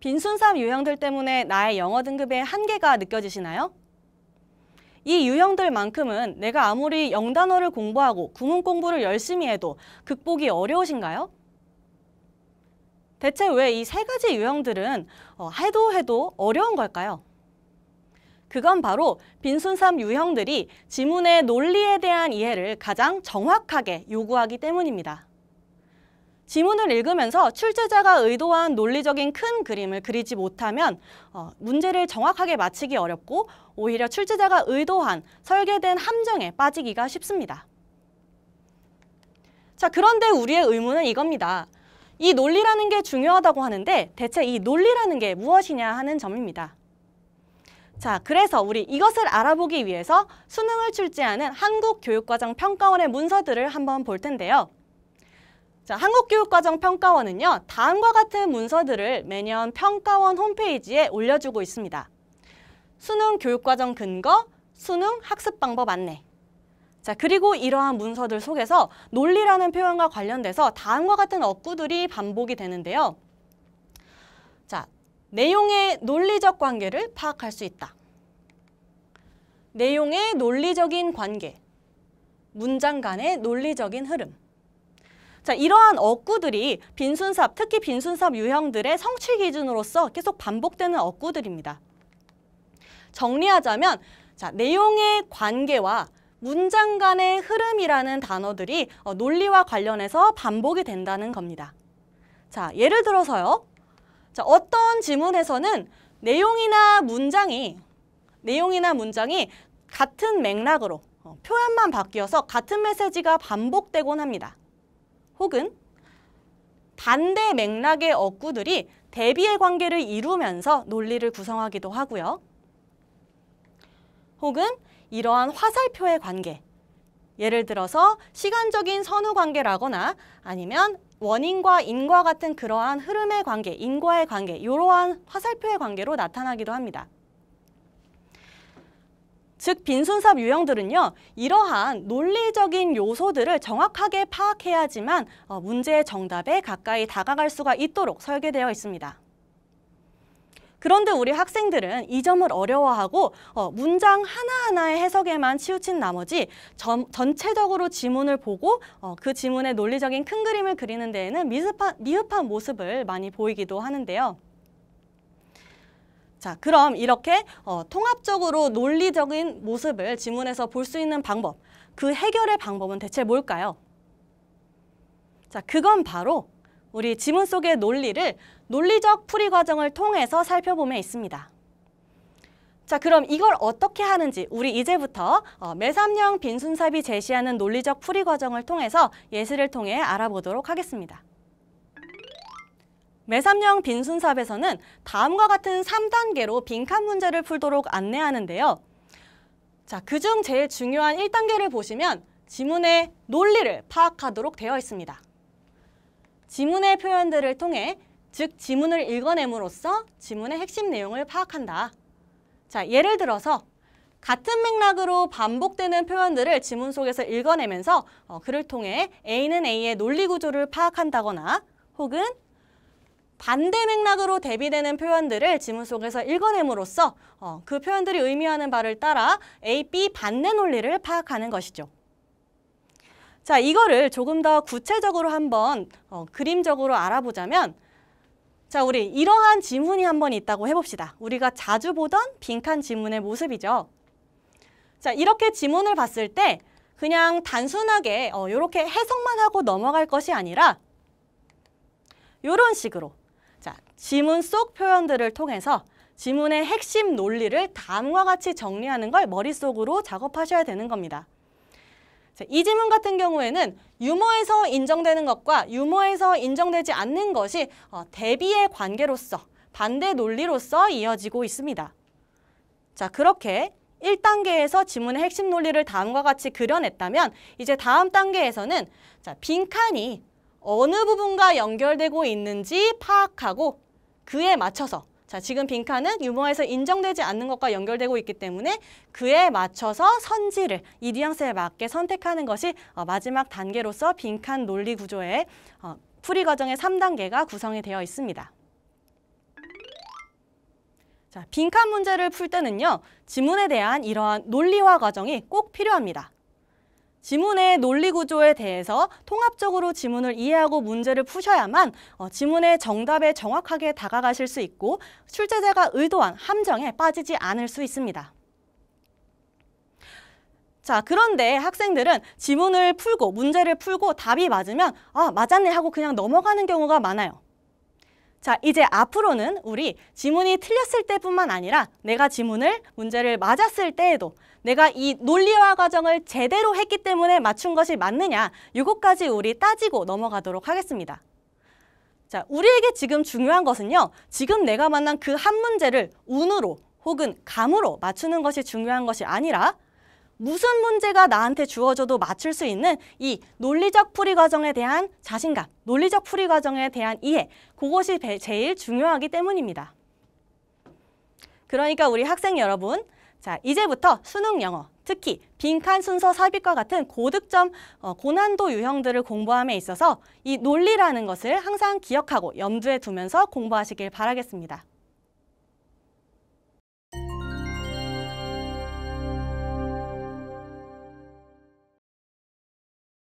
빈손삼 유형들 때문에 나의 영어 등급에 한계가 느껴지시나요? 이 유형들만큼은 내가 아무리 영단어를 공부하고 구문 공부를 열심히 해도 극복이 어려우신가요? 대체 왜 이 세 가지 유형들은 어, 해도 해도 어려운 걸까요? 그건 바로 빈손삼 유형들이 지문의 논리에 대한 이해를 가장 정확하게 요구하기 때문입니다. 지문을 읽으면서 출제자가 의도한 논리적인 큰 그림을 그리지 못하면 어, 문제를 정확하게 맞히기 어렵고 오히려 출제자가 의도한 설계된 함정에 빠지기가 쉽습니다. 자, 그런데 우리의 의문은 이겁니다. 이 논리라는 게 중요하다고 하는데 대체 이 논리라는 게 무엇이냐 하는 점입니다. 자, 그래서 우리 이것을 알아보기 위해서 수능을 출제하는 한국교육과정평가원의 문서들을 한번 볼 텐데요. 자, 한국교육과정평가원은요, 다음과 같은 문서들을 매년 평가원 홈페이지에 올려주고 있습니다. 수능 교육과정 근거, 수능 학습 방법 안내. 자, 그리고 이러한 문서들 속에서 논리라는 표현과 관련돼서 다음과 같은 억구들이 반복이 되는데요. 자, 내용의 논리적 관계를 파악할 수 있다. 내용의 논리적인 관계, 문장 간의 논리적인 흐름. 자, 이러한 억구들이 빈순삽, 특히 빈순삽 유형들의 성취 기준으로서 계속 반복되는 억구들입니다. 정리하자면 자, 내용의 관계와 문장 간의 흐름이라는 단어들이 어, 논리와 관련해서 반복이 된다는 겁니다. 자, 예를 들어서요. 자, 어떤 지문에서는 내용이나 문장이 내용이나 문장이 같은 맥락으로 어, 표현만 바뀌어서 같은 메시지가 반복되곤 합니다. 혹은 반대 맥락의 억구들이 대비의 관계를 이루면서 논리를 구성하기도 하고요. 혹은 이러한 화살표의 관계, 예를 들어서 시간적인 선후 관계라거나 아니면 원인과 인과 같은 그러한 흐름의 관계, 인과의 관계, 이러한 화살표의 관계로 나타나기도 합니다. 즉 빈손삽 유형들은요. 이러한 논리적인 요소들을 정확하게 파악해야지만 어, 문제의 정답에 가까이 다가갈 수가 있도록 설계되어 있습니다. 그런데 우리 학생들은 이 점을 어려워하고 어, 문장 하나하나의 해석에만 치우친 나머지 점, 전체적으로 지문을 보고 어, 그 지문의 논리적인 큰 그림을 그리는 데에는 미흡한, 미흡한 모습을 많이 보이기도 하는데요. 자, 그럼 이렇게 어, 통합적으로 논리적인 모습을 지문에서 볼 수 있는 방법, 그 해결의 방법은 대체 뭘까요? 자, 그건 바로 우리 지문 속의 논리를 논리적 풀이 과정을 통해서 살펴보면 있습니다. 자, 그럼 이걸 어떻게 하는지 우리 이제부터 어, 매삼형 빈순삽이 제시하는 논리적 풀이 과정을 통해서 예시를 통해 알아보도록 하겠습니다. 매삼령 빈순삽에서는 다음과 같은 3단계로 빈칸 문제를 풀도록 안내하는데요. 자, 그중 제일 중요한 1단계를 보시면 지문의 논리를 파악하도록 되어 있습니다. 지문의 표현들을 통해 즉 지문을 읽어냄으로써 지문의 핵심 내용을 파악한다. 자, 예를 들어서 같은 맥락으로 반복되는 표현들을 지문 속에서 읽어내면서 어, 그를 통해 A는 A의 논리 구조를 파악한다거나 혹은 반대 맥락으로 대비되는 표현들을 지문 속에서 읽어냄으로써 어, 그 표현들이 의미하는 바를 따라 A, B 반대 논리를 파악하는 것이죠. 자, 이거를 조금 더 구체적으로 한번 어, 그림적으로 알아보자면 자, 우리 이러한 지문이 한번 있다고 해봅시다. 우리가 자주 보던 빈칸 지문의 모습이죠. 자, 이렇게 지문을 봤을 때 그냥 단순하게 어, 이렇게 해석만 하고 넘어갈 것이 아니라 이런 식으로 자, 지문 속 표현들을 통해서 지문의 핵심 논리를 다음과 같이 정리하는 걸 머릿속으로 작업하셔야 되는 겁니다. 자, 이 지문 같은 경우에는 유머에서 인정되는 것과 유머에서 인정되지 않는 것이 어, 대비의 관계로서 반대 논리로서 이어지고 있습니다. 자, 그렇게 1단계에서 지문의 핵심 논리를 다음과 같이 그려냈다면 이제 다음 단계에서는 자, 빈칸이 어느 부분과 연결되고 있는지 파악하고 그에 맞춰서 자 지금 빈칸은 유머에서 인정되지 않는 것과 연결되고 있기 때문에 그에 맞춰서 선지를 이 뉘앙스에 맞게 선택하는 것이 어, 마지막 단계로서 빈칸 논리 구조의 어, 풀이 과정의 삼단계가 구성이 되어 있습니다. 자, 빈칸 문제를 풀 때는요. 지문에 대한 이러한 논리화 과정이 꼭 필요합니다. 지문의 논리 구조에 대해서 통합적으로 지문을 이해하고 문제를 푸셔야만 어, 지문의 정답에 정확하게 다가가실 수 있고 출제자가 의도한 함정에 빠지지 않을 수 있습니다. 자, 그런데 학생들은 지문을 풀고 문제를 풀고 답이 맞으면 아, 맞았네 하고 그냥 넘어가는 경우가 많아요. 자, 이제 앞으로는 우리 지문이 틀렸을 때뿐만 아니라 내가 지문을 문제를 맞았을 때에도 내가 이 논리화 과정을 제대로 했기 때문에 맞춘 것이 맞느냐 이것까지 우리 따지고 넘어가도록 하겠습니다. 자, 우리에게 지금 중요한 것은요. 지금 내가 만난 그 한 문제를 운으로 혹은 감으로 맞추는 것이 중요한 것이 아니라 무슨 문제가 나한테 주어져도 맞출 수 있는 이 논리적 풀이 과정에 대한 자신감, 논리적 풀이 과정에 대한 이해, 그것이 제일 중요하기 때문입니다. 그러니까 우리 학생 여러분, 자, 이제부터 수능 영어, 특히 빈칸 순서 삽입과 같은 고득점 어, 고난도 유형들을 공부함에 있어서 이 논리라는 것을 항상 기억하고 염두에 두면서 공부하시길 바라겠습니다.